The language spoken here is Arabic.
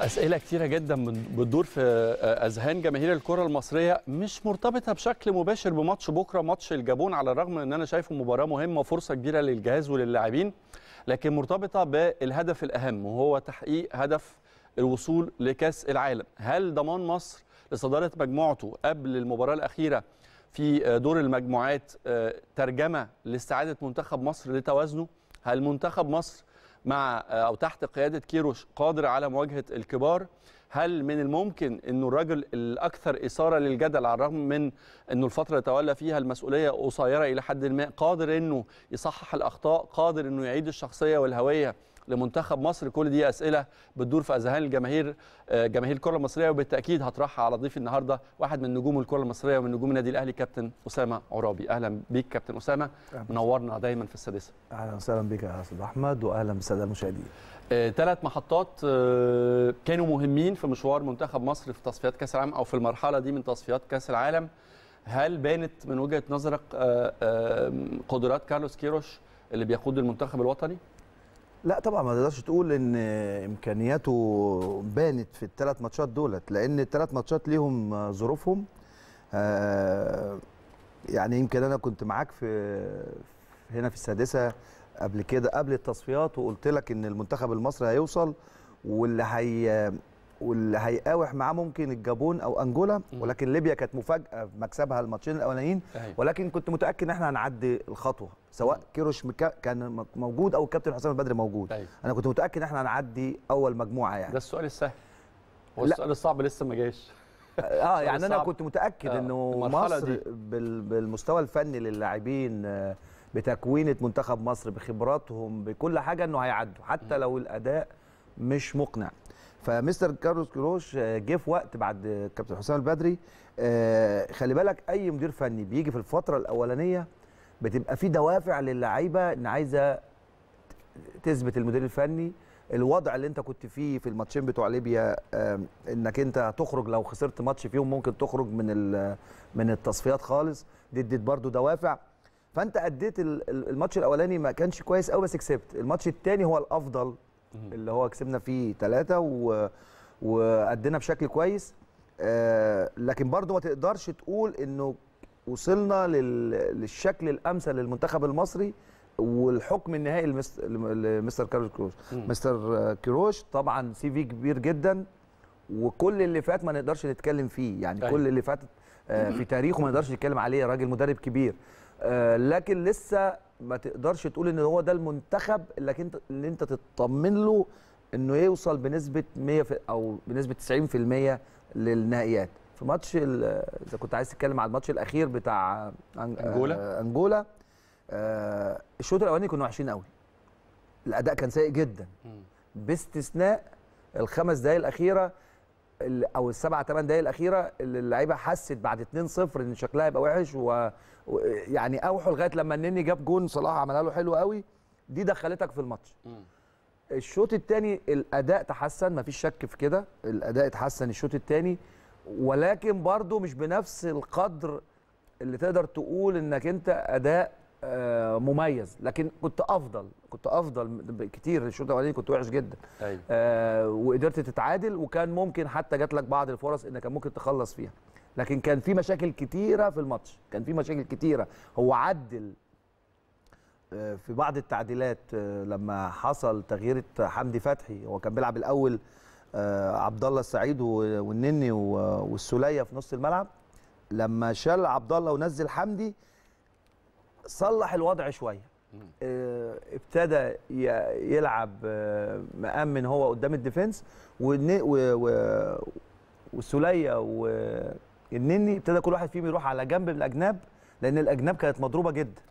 اسئله كتيره جدا بتدور في آه، اذهان جماهير الكره المصريه مش مرتبطه بشكل مباشر بماتش بكره ماتش الجابون على الرغم ان انا شايفه مباراه مهمه وفرصه كبيره للجهاز وللاعبين لكن مرتبطه بالهدف الاهم وهو تحقيق هدف الوصول لكاس العالم هل ضمان مصر لصداره مجموعته قبل المباراه الاخيره في آه، دور المجموعات آه، ترجمه لاستعاده منتخب مصر لتوازنه هل منتخب مصر مع آه، او تحت قياده كيروش قادر على مواجهه الكبار هل من الممكن انه الرجل الاكثر اثاره للجدل على الرغم من انه الفتره اللي تولى فيها المسؤوليه قصيره الى حد ما قادر انه يصحح الاخطاء قادر انه يعيد الشخصيه والهويه لمنتخب مصر كل دي اسئله بتدور في اذهان الجماهير آه، جماهير الكره المصريه وبالتاكيد هطرحها على ضيف النهارده واحد من نجوم الكره المصريه ومن نجوم النادي الاهلي كابتن اسامه عرابي اهلا بيك كابتن اسامه منورنا دايما في السادسه اهلا وسهلا بك يا استاذ احمد واهلا بالساده المشاهدين ثلاث آه، محطات آه، كانوا مهمين في مشوار منتخب مصر في تصفيات كاس العالم او في المرحله دي من تصفيات كاس العالم هل بانت من وجهه نظرك قدرات كارلوس كيروش اللي بيقود المنتخب الوطني؟ لا طبعا ما تقدرش تقول ان امكانياته بانت في الثلاث ماتشات دولت لان الثلاث ماتشات ليهم ظروفهم آه، يعني يمكن انا كنت معاك في هنا في السادسه قبل كده قبل التصفيات وقلت لك ان المنتخب المصري هيوصل واللي هي واللي هيقاوح معاه ممكن الجابون او انجولا ولكن ليبيا كانت مفاجاه في مكسبها الماتشين الاولانيين أيوة. ولكن كنت متاكد ان احنا هنعدي الخطوه سواء كيروش كان موجود او الكابتن حسام البدري موجود أيوة. انا كنت متاكد ان احنا هنعدي اول مجموعه يعني ده السؤال السهل هو السؤال الصعب لسه ما جاش اه يعني انا كنت متاكد آه. انه مصر دي. بالمستوى الفني للاعبين آه، بتكوينه منتخب مصر بخبراتهم بكل حاجه انه هيعدوا حتى لو الاداء مش مقنع فمستر كارلوس كروش آه، جه في وقت بعد كابتن حسام البدري آه، خلي بالك اي مدير فني بيجي في الفتره الاولانيه بتبقى في دوافع للعيبه ان عايزه تثبت المدير الفني الوضع اللي انت كنت فيه في الماتشين بتوع ليبيا انك انت هتخرج لو خسرت ماتش فيهم ممكن تخرج من من التصفيات خالص دي اديت برضه دوافع فانت اديت الماتش الاولاني ما كانش كويس قوي بس كسبت الماتش الثاني هو الافضل اللي هو كسبنا فيه ثلاثه و... وادينا بشكل كويس آه لكن برضو ما تقدرش تقول انه وصلنا لل... للشكل الامثل للمنتخب المصري والحكم النهائي لمستر, كارلوس كروش مستر آه، كروش طبعا سي في كبير جدا وكل اللي فات ما نقدرش نتكلم فيه يعني أيه. كل اللي فات آه، في تاريخه ما نقدرش نتكلم عليه راجل مدرب كبير آه، لكن لسه ما تقدرش تقول ان هو ده المنتخب اللي انت اللي انت تطمن له انه يوصل بنسبه 100 او بنسبه 90% للنهائيات في ماتش اذا كنت عايز تتكلم على الماتش الاخير بتاع انجولا آه، انجولا آه الشوط الاولاني كنا وحشين قوي الاداء كان سيء جدا باستثناء الخمس دقائق الاخيره او السبع ثمان دقائق الاخيره اللعيبه حست بعد 2-0 ان شكلها هيبقى وحش ويعني اوحوا لغايه لما النني جاب جون صلاح عملها له حلو قوي دي دخلتك في الماتش الشوط الثاني الاداء تحسن مفيش شك في كده الاداء اتحسن الشوط الثاني ولكن برضو مش بنفس القدر اللي تقدر تقول انك انت اداء آه، مميز لكن كنت افضل كنت افضل كتير الشوط الاولاني كنت وحش جدا أيوة. آه وقدرت تتعادل وكان ممكن حتى جات لك بعض الفرص انك كان ممكن تخلص فيها لكن كان في مشاكل كتيره في الماتش كان في مشاكل كتيره هو عدل آه، في بعض التعديلات آه، لما حصل تغيير حمدي فتحي هو كان بيلعب الاول عبد الله السعيد والنني والسوليه في نص الملعب لما شال عبد الله ونزل حمدي صلح الوضع شويه آه، ابتدى يلعب آه، مأمن هو قدام الديفنس والسوليه والنني ابتدى كل واحد فيهم يروح على جنب الاجناب لان الاجناب كانت مضروبه جدا